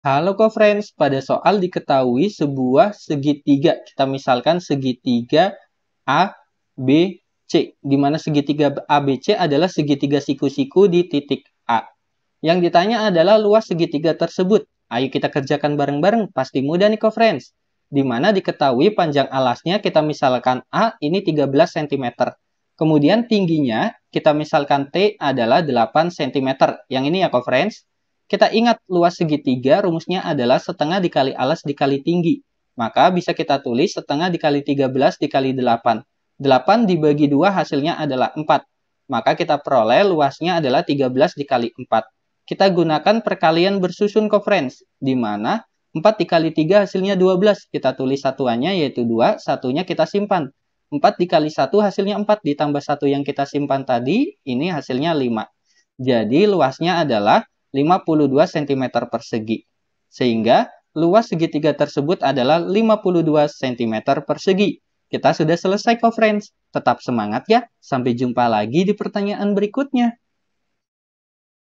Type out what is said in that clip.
Halo co-friends, pada soal diketahui sebuah segitiga. Kita misalkan segitiga ABC, di mana segitiga ABC adalah segitiga siku-siku di titik A. Yang ditanya adalah luas segitiga tersebut. Ayo kita kerjakan bareng-bareng, pasti mudah nih co-friends. Di mana diketahui panjang alasnya kita misalkan A ini 13 cm. Kemudian tingginya kita misalkan T adalah 8 cm. Yang ini ya co-friends. Kita ingat luas segitiga rumusnya adalah setengah dikali alas dikali tinggi. Maka bisa kita tulis setengah dikali 13 dikali 8. 8 dibagi 2 hasilnya adalah 4. Maka kita peroleh luasnya adalah 13 dikali 4. Kita gunakan perkalian bersusun kofrens. di mana 4 dikali 3 hasilnya 12. Kita tulis satuannya yaitu 2, satunya kita simpan. 4 dikali 1 hasilnya 4 ditambah satu yang kita simpan tadi, ini hasilnya 5. Jadi luasnya adalah 52 cm persegi. Sehingga luas segitiga tersebut adalah 52 cm persegi. Kita sudah selesai co-friends. Tetap semangat ya. Sampai jumpa lagi di pertanyaan berikutnya.